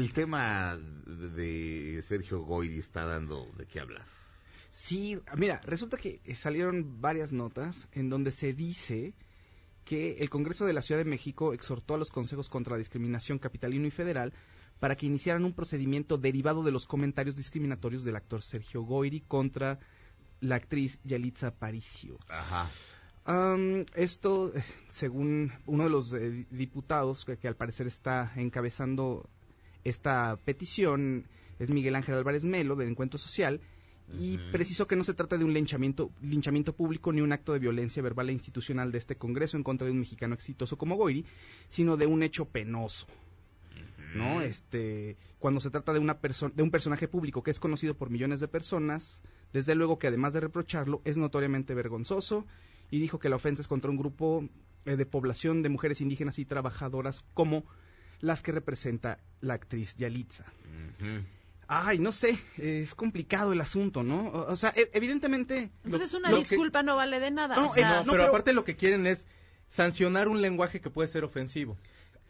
El tema de Sergio Goyri está dando de qué hablar. Sí, mira, resulta que salieron varias notas en donde se dice que el Congreso de la Ciudad de México exhortó a los consejos contra la discriminación capitalino y federal para que iniciaran un procedimiento derivado de los comentarios discriminatorios del actor Sergio Goyri contra la actriz Yalitza Paricio. Ajá. esto, eh, según uno de los eh, diputados que, al parecer está encabezando esta petición es Miguel Ángel Álvarez Melo, del Encuentro Social, y precisó que no se trata de un linchamiento, público ni un acto de violencia verbal e institucional de este Congreso en contra de un mexicano exitoso como Goiri, sino de un hecho penoso. ¿No? Este, cuando se trata de una de un personaje público que es conocido por millones de personas, desde luego que además de reprocharlo es notoriamente vergonzoso y dijo que la ofensa es contra un grupo eh, de población de mujeres indígenas y trabajadoras como las que representa la actriz Yalitza. Ay, no sé, es complicado el asunto, ¿no? O, sea, e, evidentemente... Entonces una disculpa no vale de nada. No, eh, pero, aparte lo que quieren es sancionar un lenguaje que puede ser ofensivo.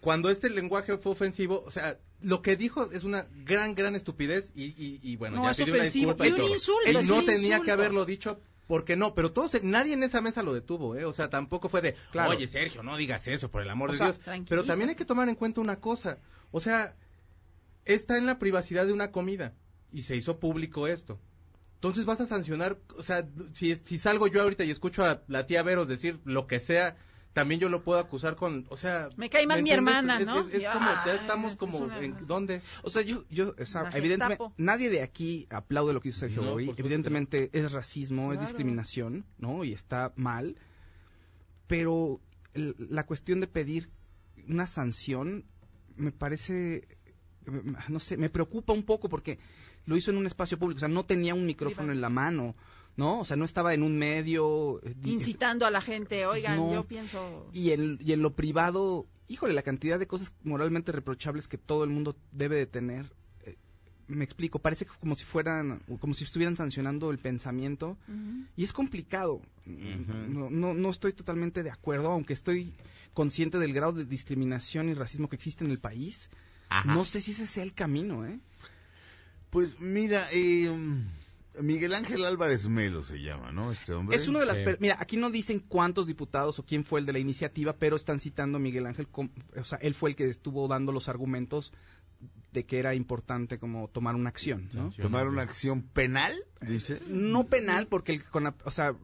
Cuando este lenguaje fue ofensivo, o sea, lo que dijo es una gran, gran estupidez y, y, bueno, no, ya pidió disculpa. Y, todo. no tenía que haberlo dicho porque no, pero todos, nadie en esa mesa lo detuvo, ¿eh? O sea, tampoco fue de, oye, Sergio, no digas eso, por el amor de Dios. Pero también hay que tomar en cuenta una cosa, o sea, está en la privacidad de una comida y se hizo público esto. Entonces vas a sancionar, o sea, si, si salgo yo ahorita y escucho a la tía Veros decir lo que sea, también yo lo puedo acusar con, o sea... Me cae mal mi hermana, ¿no? Es, como, estamos como, ¿en dónde? O sea, yo, yo, evidentemente, nadie de aquí aplaude lo que hizo Sergio Evidentemente es racismo, es discriminación, ¿no? Y está mal. Pero la cuestión de pedir una sanción me parece, no sé, me preocupa un poco porque lo hizo en un espacio público, o sea, no tenía un micrófono en la mano. ¿no? O sea, no estaba en un medio... Eh, Incitando a la gente, oigan, yo pienso... Y en, lo privado, híjole, la cantidad de cosas moralmente reprochables que todo el mundo debe de tener eh, me explico, parece como si fueran, como si estuvieran sancionando el pensamiento y es complicado. no, estoy totalmente de acuerdo, aunque estoy consciente del grado de discriminación y racismo que existe en el país. No sé si ese sea el camino, ¿eh? Pues mira, eh, Miguel Ángel Álvarez Melo se llama, ¿no? Este hombre. Es uno de las. Mira, aquí no dicen cuántos diputados o quién fue el de la iniciativa, pero están citando a Miguel Ángel. o sea, él fue el que estuvo dando los argumentos de que era importante como tomar una acción, ¿no? Tomar una acción penal, dice. No penal porque el o sea,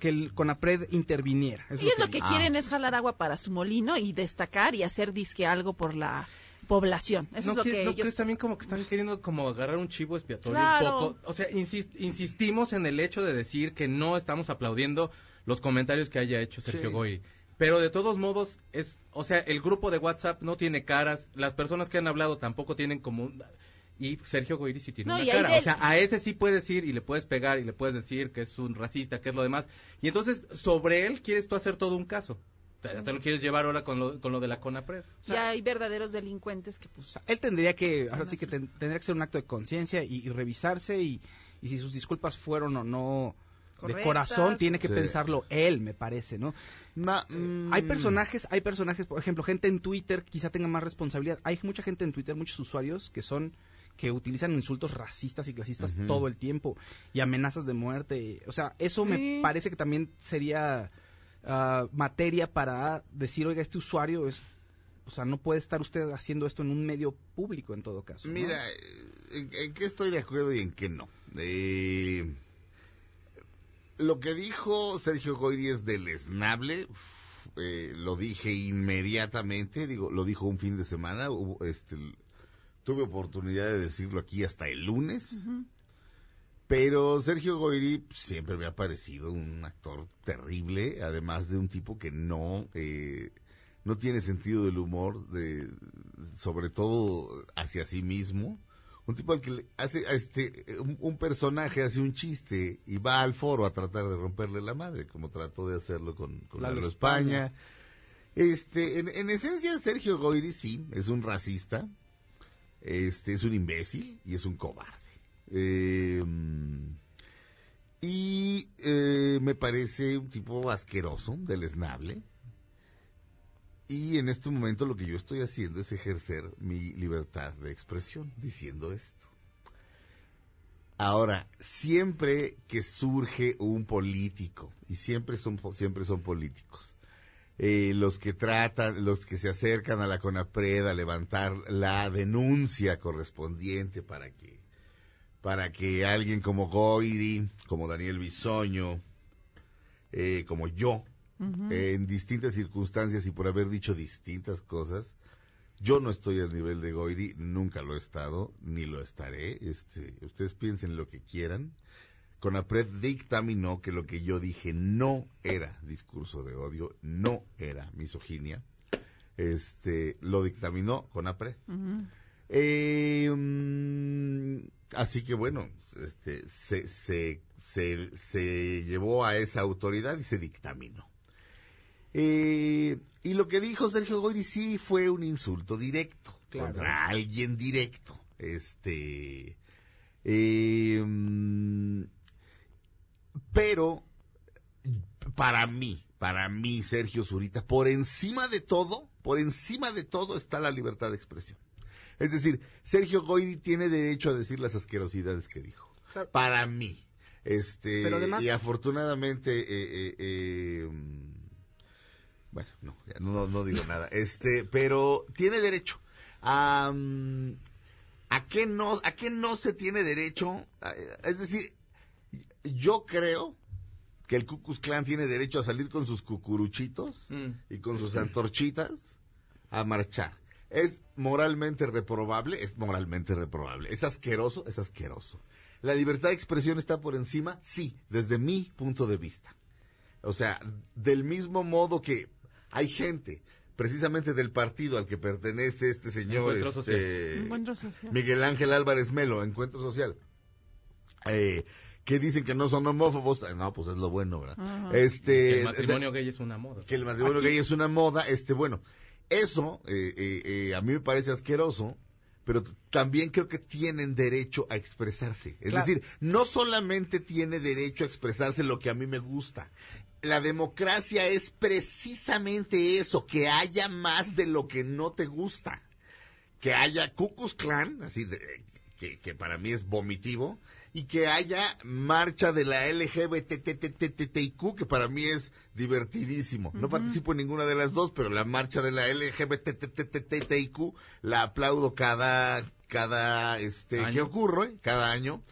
que CONAPRED interviniera. Es lo que, quieren ah. es jalar agua para su molino y destacar y hacer disque algo por la población. Eso es lo que, ¿no crees también como que están queriendo como agarrar un chivo expiatorio un poco? O sea, insistimos en el hecho de decir que no estamos aplaudiendo los comentarios que haya hecho Sergio sí. Pero de todos modos, es, o sea, el grupo de WhatsApp no tiene caras, las personas que han hablado tampoco tienen como... y Sergio Goyri sí tiene una cara. O sea, a ese sí puedes ir y le puedes pegar y le puedes decir que es un racista, que es lo demás. Y entonces, sobre él quieres tú hacer todo un caso te, lo quieres llevar ahora con lo, de la CONAPRED. O ya hay verdaderos delincuentes que pues... Él tendría que, ahora sí que tendría que ser un acto de conciencia y, revisarse y, y si sus disculpas fueron o no de corazón tiene que pensarlo él, me parece, ¿no? Eh, mm. Hay personajes, hay personajes, por ejemplo, gente en Twitter quizá tenga más responsabilidad. Hay mucha gente en Twitter, muchos usuarios que son que utilizan insultos racistas y clasistas todo el tiempo y amenazas de muerte. O sea, eso me parece que también sería Ah, materia para decir, oiga, este usuario es... O sea, no puede estar usted haciendo esto en un medio público en todo caso. Mira, eh, en, qué estoy de acuerdo y en qué no. Eh, lo que dijo Sergio Goyri es deleznable. Eh, lo dije inmediatamente, digo, lo dijo un fin de semana, este, tuve oportunidad de decirlo aquí hasta el lunes. Pero Sergio Goyri pues, siempre me ha parecido un actor terrible, además de un tipo que no, eh, no tiene sentido del humor, de, sobre todo hacia sí mismo. Un tipo al que hace, este, un, personaje hace un chiste y va al foro a tratar de romperle la madre, como trató de hacerlo con, con la España. España. Este, en, esencia, Sergio Goyri sí, es un racista, este, es un imbécil y es un cobarde. Em, eh, y me parece un tipo asqueroso, deleznable. Y en este momento lo que yo estoy haciendo es ejercer mi libertad de expresión diciendo esto. Ahora, siempre que surge un político, y siempre son, siempre son políticos, eh, los que tratan, los que se acercan a la CONAPRED a levantar la denuncia correspondiente para que para que alguien como Goiri, como Daniel Bisoño, eh, como yo, en distintas circunstancias y por haber dicho distintas cosas, yo no estoy al nivel de Goiri, nunca lo he estado, ni lo estaré. Este, ustedes piensen lo que quieran. Con Conapred dictaminó que lo que yo dije no era discurso de odio, no era misoginia. Este, lo dictaminó Conapred. eh, mm, Así que bueno, este, se, llevó a esa autoridad y se dictaminó. Eh, y lo que dijo Sergio Goyri sí fue un insulto directo contra alguien directo. Este, em, pero para mí, para mí Sergio Zurita, por encima de todo, por encima de todo está la libertad de expresión. Es decir, Sergio Goyri tiene derecho a decir las asquerosidades que dijo. Para mí. Este, y afortunadamente, eh, eh, eh, mm, bueno, no, no, digo nada. Este, pero tiene derecho. Mm, a, qué no, a qué no se tiene derecho? Es decir, yo creo que el Cucus Clan tiene derecho a salir con sus cucuruchitos mm. y con sus antorchitas a marchar. Es moralmente reprobable, es moralmente reprobable. Es asqueroso, es asqueroso. ¿La libertad de expresión está por encima? Sí, desde mi punto de vista. O sea, del mismo modo que hay gente precisamente del partido al que pertenece este señor este, social. Miguel Ángel Álvarez Melo, Encuentro Social, eh, que dicen que no son homófobos, eh, no, pues es lo bueno, ¿verdad? Este, que el matrimonio gay es una moda. Que el matrimonio gay es una moda, este, bueno, eso eh, eh, eh, a mí me parece asqueroso, pero también creo que tienen derecho a expresarse. Es decir, no solamente tiene derecho a expresarse lo que a mí me gusta. La democracia es precisamente eso, que haya más de lo que no te gusta. Que haya Cucus Clan, así de, que, que para mí es vomitivo, y que haya marcha de la LGBTTTTTIQ, que para mí es divertidísimo. No participo en ninguna de las dos, pero la marcha de la LGBTTTTTIQ la aplaudo cada este que ocurre ¿eh? cada año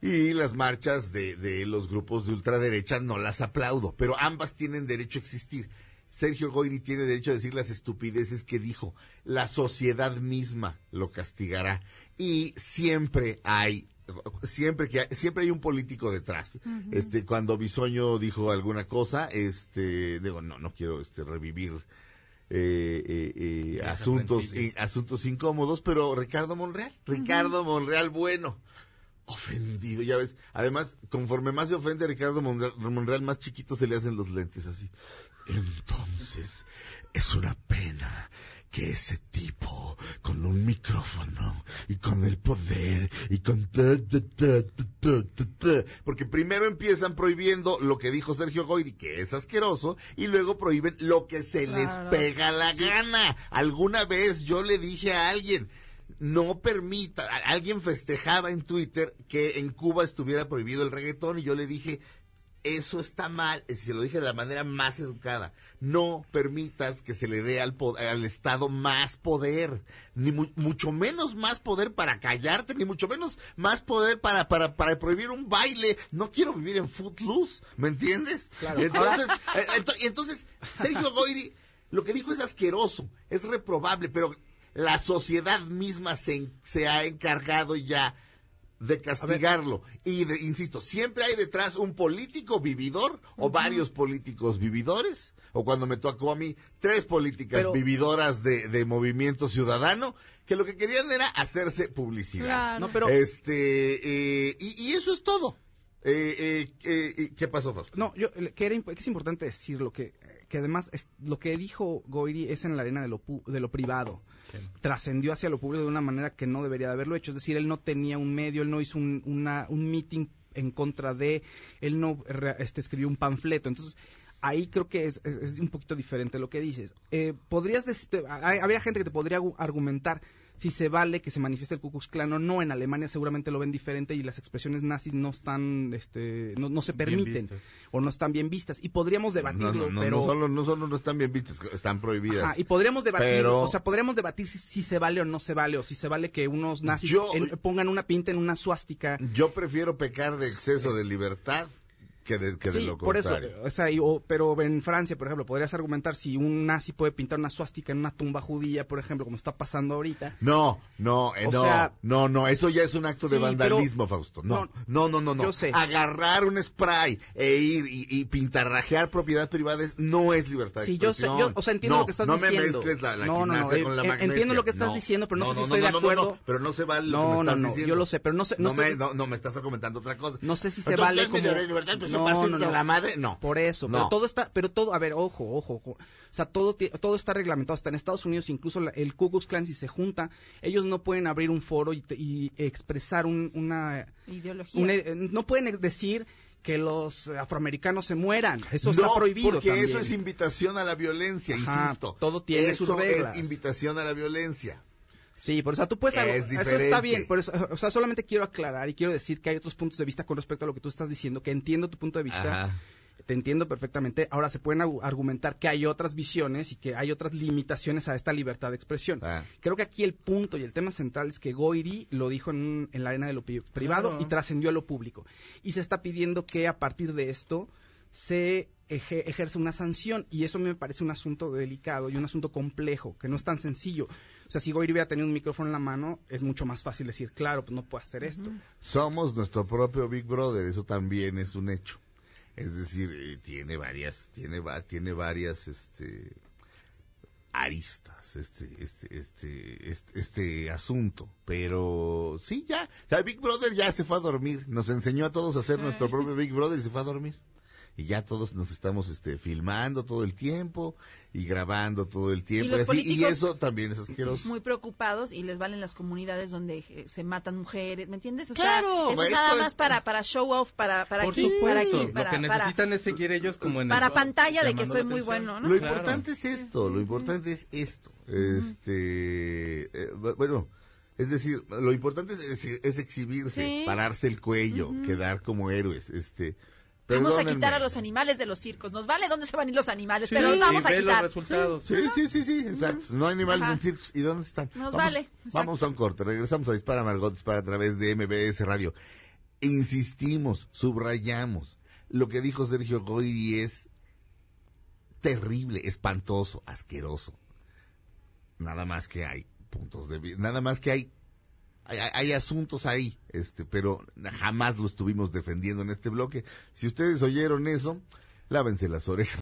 y las marchas de, de los grupos de ultraderecha no las aplaudo, pero ambas tienen derecho a existir. Sergio Goyri tiene derecho a decir las estupideces que dijo. La sociedad misma lo castigará. Y siempre hay siempre que hay, siempre hay un político detrás. Este cuando Bisoño dijo alguna cosa, este digo no no quiero este revivir eh, eh, eh asuntos incómodos, pero Ricardo Monreal, Ricardo Monreal bueno ofendido, ya ves. Además, conforme más se ofende a Ricardo Monreal, Monreal, más chiquito se le hacen los lentes así. Entonces, es una pena que ese tipo con un micrófono y con el poder y con... porque primero empiezan prohibiendo lo que dijo Sergio Goyri, que es asqueroso, y luego prohíben lo que se les pega la gana. Alguna vez yo le dije a alguien, no permita. Alguien festejaba en Twitter que en Cuba estuviera prohibido el reggaetón y yo le dije, eso está mal, y se lo dije de la manera más educada, no permitas que se le dé al, al Estado más poder, ni mucho menos más poder para callarte, ni mucho menos más poder para, para, para prohibir un baile. No quiero vivir en footloose, ¿me entiendes? Entonces, eh, entonces, Sergio Goyri, lo que dijo es asqueroso, es reprobable, pero la sociedad misma se, se ha encargado ya de castigarlo. Y de, insisto, siempre hay detrás un político vividor o varios políticos vividores, o cuando me tocó a mí, tres políticas vividoras de, movimiento ciudadano que lo que querían era hacerse publicidad. pero... Este, eh, y, eso es todo. Eh, eh, ¿Qué pasó, Fausto? No, yo, que, que es importante decir lo que que además lo que dijo Goiri es en la arena de lo, de lo privado. Trascendió hacia lo público de una manera que no debería de haberlo hecho. Es decir, él no tenía un medio, él no hizo un, una, un meeting en contra de, él no este, escribió un panfleto. Entonces, ahí creo que es, es, un poquito diferente lo que dices. Eh, podrías, habría gente que te podría argumentar si se vale que se manifieste el Ku Klux o no. En Alemania seguramente lo ven diferente y las expresiones nazis no están, este, no, se permiten o no están bien vistas. Y podríamos debatirlo, no, pero... No solo, no están bien vistas, están prohibidas. y podríamos debatir, o sea, podríamos debatir si, se vale o no se vale, o si se vale que unos nazis pongan una pinta en una suástica. Yo prefiero pecar de exceso de libertad que de, que sí, lo por Eso, o sea, y, pero en Francia, por ejemplo, podrías argumentar si un nazi puede pintar una suástica en una tumba judía, por ejemplo, como está pasando ahorita. No, no, eh, no, sea, no, no, eso ya es un acto de vandalismo, Fausto. No, no, no, no, no. Yo sé. Agarrar un spray e ir y, y pintarrajear propiedades privadas no es libertad de sí, Yo sé, yo, o sea, entiendo lo que estás diciendo. No me mezcles la, la no, no, eh, con la eh, Entiendo lo que estás diciendo, pero no, sé si estoy de acuerdo. pero no se vale lo que me estás diciendo. No, no, yo lo sé, pero no sé. No, me, no, me estás argumentando otra cosa. No sé si se vale como no, no, no, la madre, no. Por eso, pero todo está, pero todo, a ver, ojo, ojo, O sea, todo, todo está reglamentado, hasta en Estados Unidos incluso el Ku Klux Klan si se junta, ellos no pueden abrir un foro y, expresar una ideología. Eh, no pueden decir que los afroamericanos se mueran. Eso está prohibido. Porque eso es invitación a la violencia, insisto. Todo tiene eso sus reglas. Es invitación a la violencia. Sí, por eso tú puedes... eso está bien, por eso, o sea, solamente quiero aclarar y quiero decir que hay otros puntos de vista con respecto a lo que tú estás diciendo, que entiendo tu punto de vista. Te entiendo perfectamente. Ahora se pueden argumentar que hay otras visiones y que hay otras limitaciones a esta libertad de expresión. Ah. Creo que aquí el punto y el tema central es que Goiri lo dijo en, la arena de lo privado y trascendió a lo público. Y se está pidiendo que a partir de esto se ejerza una sanción y eso me parece un asunto delicado y un asunto complejo, que no es tan sencillo. O sea, si Goyri hubiera tenido un micrófono en la mano, es mucho más fácil decir, claro, pues no puedo hacer esto. Somos nuestro propio Big Brother, eso también es un hecho. Es decir, eh, tiene varias, tiene, tiene varias, este, aristas este, este, este, este, este asunto. Pero sí, ya. O sea, Big Brother ya se fue a dormir. Nos enseñó a todos a hacer nuestro propio Big Brother y se fue a dormir y ya todos nos estamos este, filmando todo el tiempo y grabando todo el tiempo. Y, eso también es asqueroso. Muy preocupados y les valen las comunidades donde eh, se matan mujeres, ¿me entiendes? claro, sea, eso nada más para, para show off, para, para Por lo que necesitan es seguir ellos como en Para pantalla de que soy muy bueno, ¿no? Lo importante es esto, lo importante es esto. Este, eh, bueno, es decir, lo importante es, exhibirse, pararse el cuello, quedar como héroes, este, Vamos a quitar a los animales de los circos. Nos vale dónde se van a ir los animales, pero los vamos a quitar. Sí, sí, sí, sí, exacto. No hay animales en circos. ¿Y dónde están? Nos vale. Vamos a un corte. Regresamos a Dispara Margot Dispara a través de MBS Radio. Insistimos, subrayamos. Lo que dijo Sergio Goyri es terrible, espantoso, asqueroso. Nada más que hay puntos de Nada más que hay hay, asuntos ahí, este, pero jamás lo estuvimos defendiendo en este bloque. Si ustedes oyeron eso, lávense las orejas.